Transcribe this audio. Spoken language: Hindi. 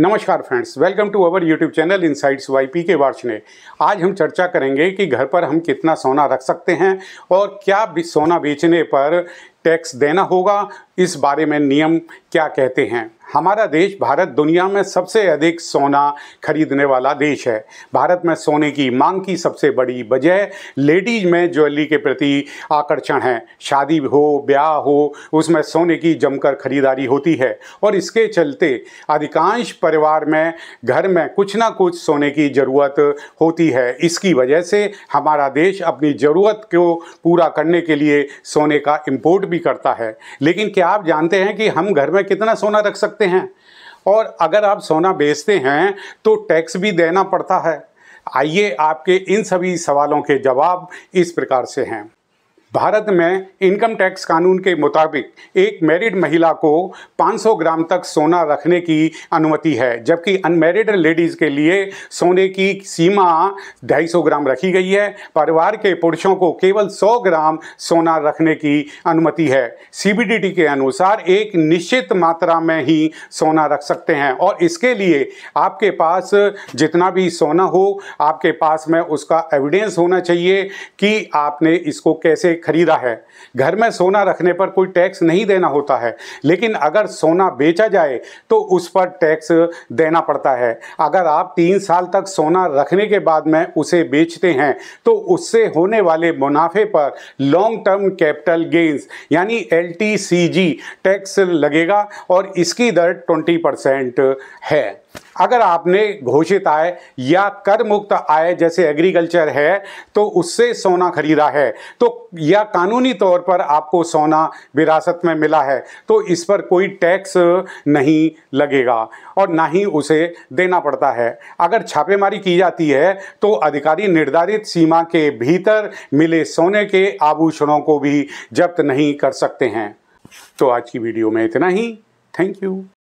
नमस्कार friends welcome to our YouTube channel insights YP के ने आज हम चर्चा करेंगे कि घर पर हम कितना सोना रख सकते हैं और क्या भी सोना बेचने पर टैक्स देना होगा इस बारे में नियम क्या कहते हैं हमारा देश भारत दुनिया में सबसे अधिक सोना खरीदने वाला देश है भारत में सोने की मांग की सबसे बड़ी वजह लेडीज में ज्वेलरी के प्रति आकर्षण है शादी हो ब्याह हो उसमें सोने की जमकर खरीदारी होती है और इसके चलते अधिकांश परिवार में घर में कुछ ना कुछ सोने की ज़रूरत होती है इसकी वजह से हमारा देश अपनी ज़रूरत को पूरा करने के लिए सोने का इम्पोर्ट भी करता है लेकिन क्या आप जानते हैं कि हम घर में कितना सोना रख सकते सकते हैं और अगर आप सोना बेचते हैं तो टैक्स भी देना पड़ता है आइए आपके इन सभी सवालों के जवाब इस प्रकार से हैं भारत में इनकम टैक्स कानून के मुताबिक एक मैरिड महिला को 500 ग्राम तक सोना रखने की अनुमति है जबकि अनमैरिड लेडीज़ के लिए सोने की सीमा 250 ग्राम रखी गई है परिवार के पुरुषों को केवल 100 ग्राम सोना रखने की अनुमति है सी के अनुसार एक निश्चित मात्रा में ही सोना रख सकते हैं और इसके लिए आपके पास जितना भी सोना हो आपके पास में उसका एविडेंस होना चाहिए कि आपने इसको कैसे खरीदा है घर में सोना रखने पर कोई टैक्स नहीं देना होता है लेकिन अगर सोना बेचा जाए तो उस पर टैक्स देना पड़ता है अगर आप तीन साल तक सोना रखने के बाद में उसे बेचते हैं तो उससे होने वाले मुनाफे पर लॉन्ग टर्म कैपिटल गेंस यानी एल टैक्स लगेगा और इसकी दर 20 परसेंट है अगर आपने घोषित आय या कर मुक्त आय जैसे एग्रीकल्चर है तो उससे सोना खरीदा है तो या कानूनी तौर पर आपको सोना विरासत में मिला है तो इस पर कोई टैक्स नहीं लगेगा और ना ही उसे देना पड़ता है अगर छापेमारी की जाती है तो अधिकारी निर्धारित सीमा के भीतर मिले सोने के आभूषणों को भी जब्त नहीं कर सकते हैं तो आज की वीडियो में इतना ही थैंक यू